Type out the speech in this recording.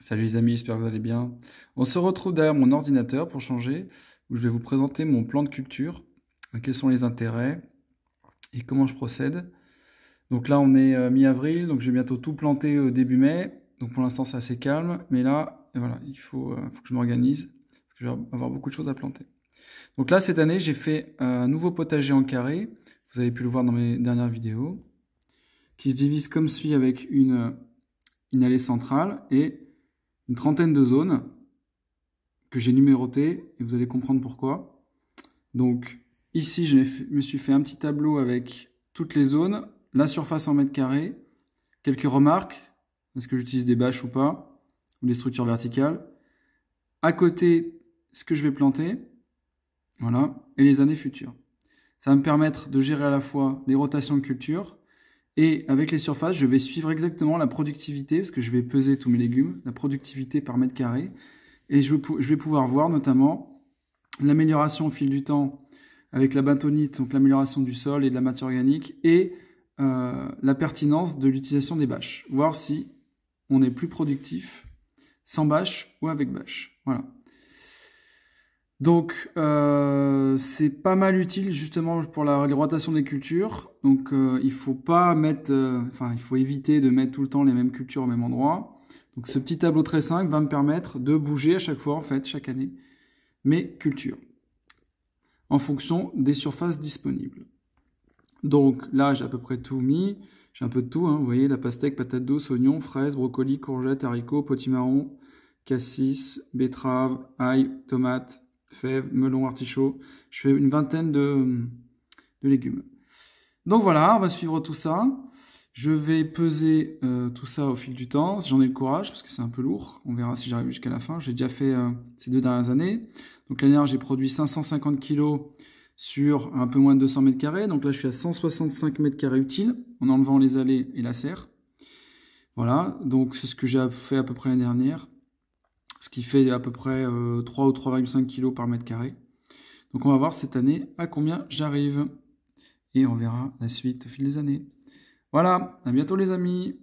Salut les amis, j'espère que vous allez bien. On se retrouve derrière mon ordinateur pour changer, où je vais vous présenter mon plan de culture, euh, quels sont les intérêts et comment je procède. Donc là, on est euh, mi-avril, donc j'ai bientôt tout planté au euh, début mai. Donc pour l'instant, c'est assez calme, mais là, voilà, il faut, que je m'organise, parce que je vais avoir beaucoup de choses à planter. Donc là, cette année, j'ai fait un nouveau potager en carré, vous avez pu le voir dans mes dernières vidéos, qui se divise comme suit avec une, une allée centrale et une trentaine de zones que j'ai numérotées, et vous allez comprendre pourquoi. Donc ici, je me suis fait un petit tableau avec toutes les zones, la surface en mètres carrés, quelques remarques, est-ce que j'utilise des bâches ou pas, ou des structures verticales. À côté, ce que je vais planter, voilà, et les années futures. Ça va me permettre de gérer à la fois les rotations de culture, et avec les surfaces, je vais suivre exactement la productivité, parce que je vais peser tous mes légumes, la productivité par mètre carré. Et je, vais pouvoir voir notamment l'amélioration au fil du temps avec la bentonite, donc l'amélioration du sol et de la matière organique, et euh, la pertinence de l'utilisation des bâches. Voir si on est plus productif sans bâche ou avec bâche. Voilà. Donc euh, c'est pas mal utile justement pour la, rotation des cultures. Donc euh, il faut pas mettre, euh, enfin il faut éviter de mettre tout le temps les mêmes cultures au même endroit. Donc ce petit tableau très simple va me permettre de bouger à chaque fois en fait chaque année mes cultures en fonction des surfaces disponibles. Donc là j'ai à peu près tout mis, j'ai un peu de tout. Hein, vous voyez la pastèque, patate douce, oignon, fraises, brocoli, courgettes, haricots, potimarron, cassis, betterave, ail, tomate fèves, melons, artichauts. Je fais une vingtaine de, légumes. Donc voilà, on va suivre tout ça. Je vais peser euh, tout ça au fil du temps, si j'en ai le courage, parce que c'est un peu lourd. On verra si j'arrive jusqu'à la fin. J'ai déjà fait euh, ces deux dernières années. Donc l'année dernière, j'ai produit 550 kg sur un peu moins de 200 mètres carrés. Donc là, je suis à 165 mètres carrés utile en enlevant les allées et la serre. Voilà, donc c'est ce que j'ai fait à peu près l'année dernière ce qui fait à peu près 3 euh, ou 3,5 kg par mètre carré. Donc on va voir cette année à combien j'arrive. Et on verra la suite au fil des années. Voilà, à bientôt les amis